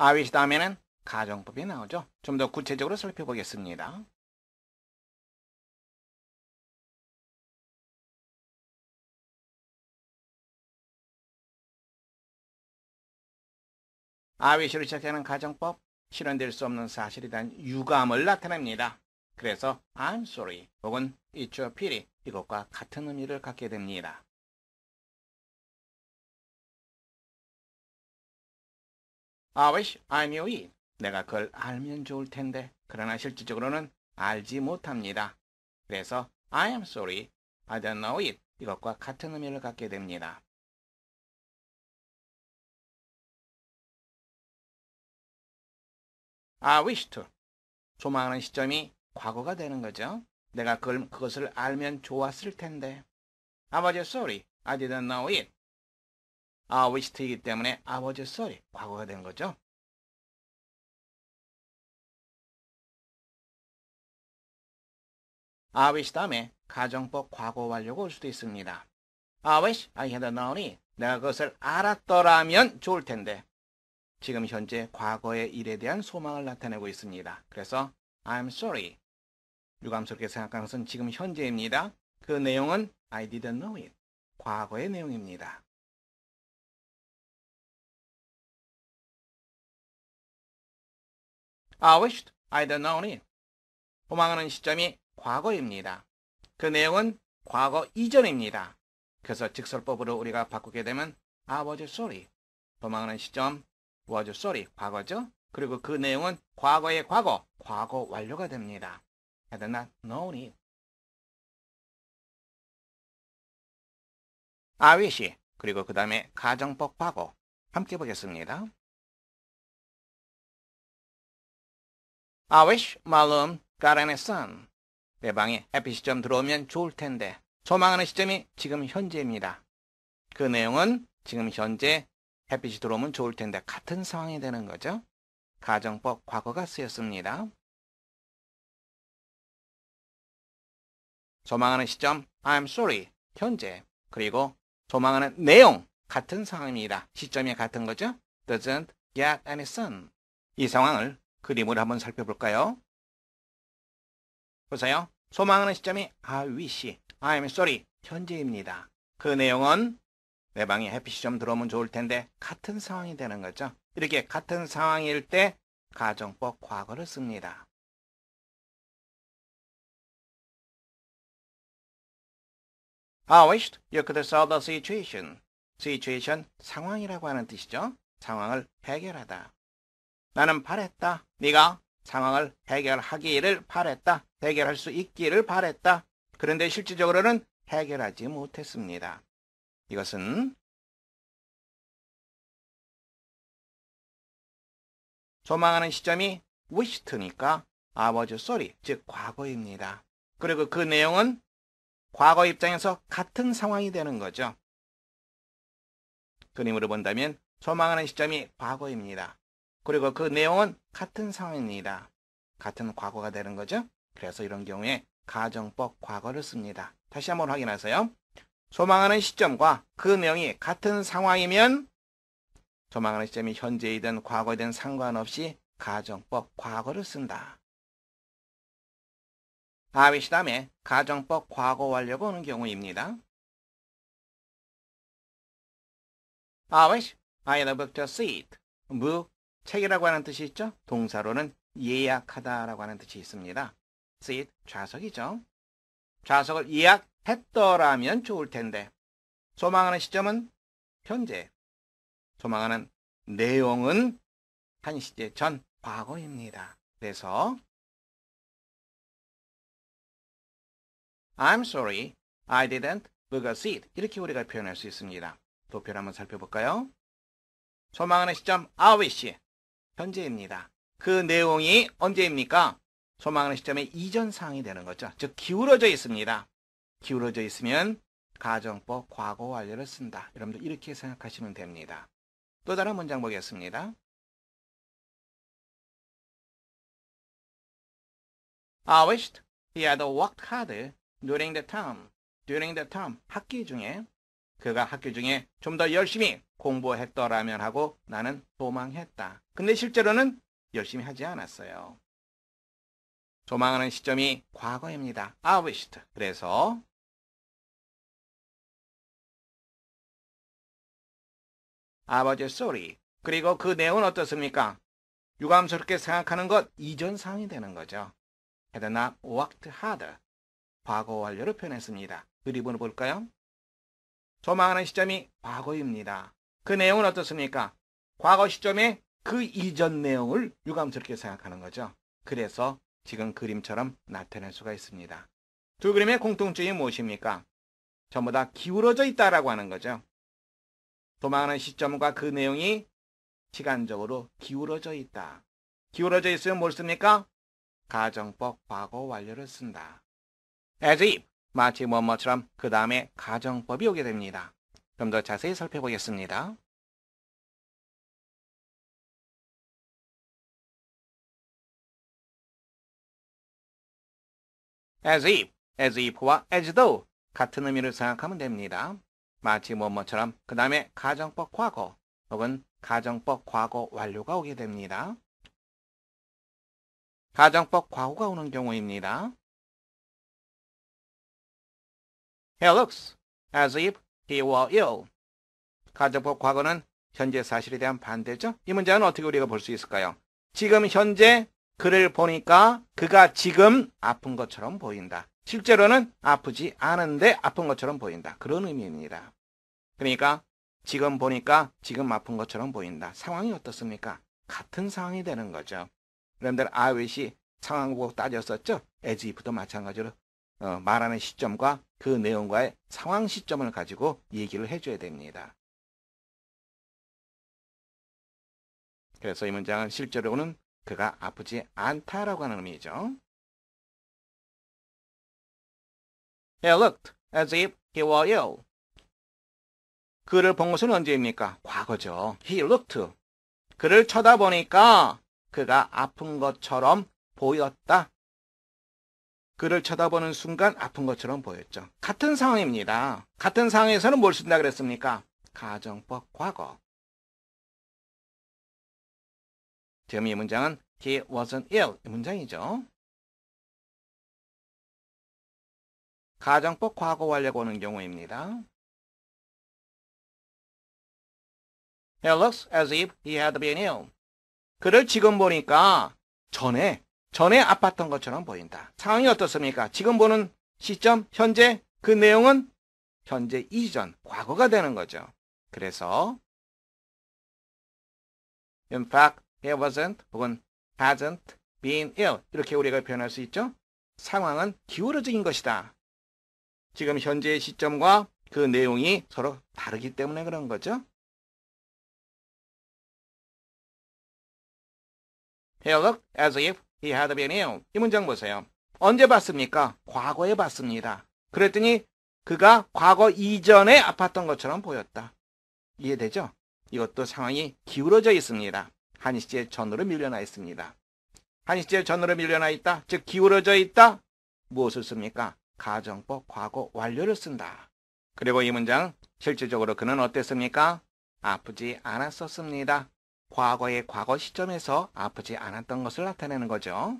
아위시 다음에는 가정법이 나오죠. 좀 더 구체적으로 살펴보겠습니다. 아위시로 시작하는 가정법, 실현될 수 없는 사실에 대한 유감을 나타냅니다. 그래서 I'm sorry 혹은 It's y pity 이것과 같은 의미를 갖게 됩니다. I wish I knew it. 내가 그걸 알면 좋을 텐데. 그러나 실질적으로는 알지 못합니다. 그래서 I am sorry. I don't know it. 이것과 같은 의미를 갖게 됩니다. 아 wish to. 소망하는 시점이 과거가 되는 거죠. 내가 그걸, 그것을 알면 좋았을 텐데. I was sorry. I didn't know it. 아워시트이기 때문에 아버지 소리 과거가 된 거죠. 아 wish 다음에 가정법 과거 완료가 올 수도 있습니다. I wish I had known이 내가 그것을 알았더라면 좋을 텐데 지금 현재 과거의 일에 대한 소망을 나타내고 있습니다. 그래서 I'm sorry 유감스럽게 생각하는 것은 지금 현재입니다. 그 내용은 I didn't know it 과거의 내용입니다. I wished I'd known it. 도망하는 시점이 과거입니다. 그 내용은 과거 이전입니다. 그래서 직설법으로 우리가 바꾸게 되면 I was sorry. 도망하는 시점 was sorry. 과거죠. 그리고 그 내용은 과거의 과거, 과거 완료가 됩니다. had not known it. I wish. 그리고 그 다음에 가정법 과거 함께 보겠습니다. 아웨쉬 말름 까라네산 내 방에 해피 시점 들어오면 좋을 텐데 소망하는 시점이 지금 현재입니다. 그 내용은 지금 현재 햇빛이 들어오면 좋을 텐데 같은 상황이 되는 거죠. 가정법 과거가 쓰였습니다. 소망하는 시점 I'm sorry 현재 그리고 소망하는 내용 같은 상황입니다. 시점이 같은 거죠. doesn't get any sun 이 상황을 그림을 한번 살펴볼까요? 보세요. 소망하는 시점이 I wish, I'm sorry, 현재입니다. 그 내용은 내 방에 햇빛 시점 들어오면 좋을 텐데 같은 상황이 되는 거죠. 이렇게 같은 상황일 때 가정법 과거를 씁니다. I w i s h you could solve the situation. situation 상황이라고 하는 뜻이죠. 상황을 해결하다. 나는 바랬다. 네가 상황을 해결하기를 바랬다. 해결할 수 있기를 바랬다. 그런데 실질적으로는 해결하지 못했습니다. 이것은 소망하는 시점이 wished니까 아버지 소리, 즉 과거입니다. 그리고 그 내용은 과거 입장에서 같은 상황이 되는 거죠. 그림으로 본다면 소망하는 시점이 과거입니다. 그리고 그 내용은 같은 상황입니다. 같은 과거가 되는 거죠. 그래서 이런 경우에 가정법 과거를 씁니다. 다시 한번 확인하세요. 소망하는 시점과 그 내용이 같은 상황이면 소망하는 시점이 현재이든 과거이든 상관없이 가정법 과거를 쓴다. 다음이 시다에 그 가정법 과거 완료가 오는 경우입니다. 아웨시, I love to see it. Move 책이라고 하는 뜻이 있죠. 동사로는 예약하다라고 하는 뜻이 있습니다. 쓰잇 좌석이죠. 좌석을 예약했더라면 좋을 텐데 소망하는 시점은 현재 소망하는 내용은 한 시제 전 과거입니다. 그래서 I'm sorry I didn't book a seat 이렇게 우리가 표현할 수 있습니다. 도표를 한번 살펴볼까요? 소망하는 시점 I wish 현재입니다. 그 내용이 언제입니까? 소망하는 시점의 이전 사항이 되는 거죠. 즉 기울어져 있습니다. 기울어져 있으면 가정법 과거 완료를 쓴다. 여러분들 이렇게 생각하시면 됩니다. 또 다른 문장 보겠습니다. 아, wished he had worked hard during the term. during the term. 학기 중에 그가 학교 중에 좀 더 열심히 공부했더라면 하고 나는 도망했다. 근데 실제로는 열심히 하지 않았어요. 도망하는 시점이 과거입니다. 아우시트. 그래서 아버지의 소리 그리고 그 내용은 어떻습니까? 유감스럽게 생각하는 것 이전 상황이 되는 거죠. had not worked hard. 과거 완료로 표현했습니다. 그리으로 볼까요? 조망하는 시점이 과거입니다. 그 내용은 어떻습니까? 과거 시점에 그 이전 내용을 유감스럽게 생각하는 거죠. 그래서 지금 그림처럼 나타낼 수가 있습니다. 두 그림의 공통점이 무엇입니까? 전부 다 기울어져 있다라고 하는 거죠. 도망하는 시점과 그 내용이 시간적으로 기울어져 있다. 기울어져 있으면 뭘 씁니까? 가정법 과거 완료를 쓴다. As if 마치 뭐뭐처럼 그 다음에 가정법이 오게 됩니다. 좀 더 자세히 살펴보겠습니다. as if, as if와 as though 같은 의미를 생각하면 됩니다. 마치 뭐뭐처럼 그 다음에 가정법 과거 혹은 가정법 과거 완료가 오게 됩니다. 가정법 과거가 오는 경우입니다. He looks as if he were ill. 가정법 과거는 현재 사실에 대한 반대죠. 이 문장은 어떻게 우리가 볼 수 있을까요? 지금 현재 그를 보니까 그가 지금 아픈 것처럼 보인다. 실제로는 아프지 않은데 아픈 것처럼 보인다. 그런 의미입니다. 그러니까 지금 보니까 지금 아픈 것처럼 보인다. 상황이 어떻습니까? 같은 상황이 되는 거죠. 여러분들 아웨이 상황 보고 따졌었죠? 에지프도 마찬가지로 어, 말하는 시점과 그 내용과의 상황 시점을 가지고 얘기를 해줘야 됩니다. 그래서 이 문장은 실제로는 그가 아프지 않다라고 하는 의미죠. He looked as if he were ill. 그를 본 것은 언제입니까? 과거죠. He looked. 그를 쳐다보니까 그가 아픈 것처럼 보였다 그를 쳐다보는 순간 아픈 것처럼 보였죠. 같은 상황입니다. 같은 상황에서는 뭘 쓴다 그랬습니까? 가정법 과거. 지금 이 문장은 he wasn't ill 이 문장이죠. 가정법 과거 완료가 오는 경우입니다. It looks as if he had been ill. 그를 지금 보니까 전에 전에 아팠던 것처럼 보인다. 상황이 어떻습니까? 지금 보는 시점, 현재 그 내용은 현재 이전, 과거가 되는 거죠. 그래서 In fact, he wasn't 혹은 hasn't been ill 이렇게 우리가 표현할 수 있죠. 상황은 기울어진 것이다. 지금 현재의 시점과 그 내용이 서로 다르기 때문에 그런 거죠. He looked as if 이하드 d b e 이요이 문장 보세요. 언제 봤습니까? 과거에 봤습니다. 그랬더니 그가 과거 이전에 아팠던 것처럼 보였다. 이해되죠? 이것도 상황이 기울어져 있습니다. 한시제 전으로 밀려나 있습니다. 한시제 전으로 밀려나 있다. 즉 기울어져 있다. 무엇을 씁니까? 가정법 과거 완료를 쓴다. 그리고 이 문장 실질적으로 그는 어땠습니까? 아프지 않았었습니다. 과거의 과거 시점에서 아프지 않았던 것을 나타내는 거죠.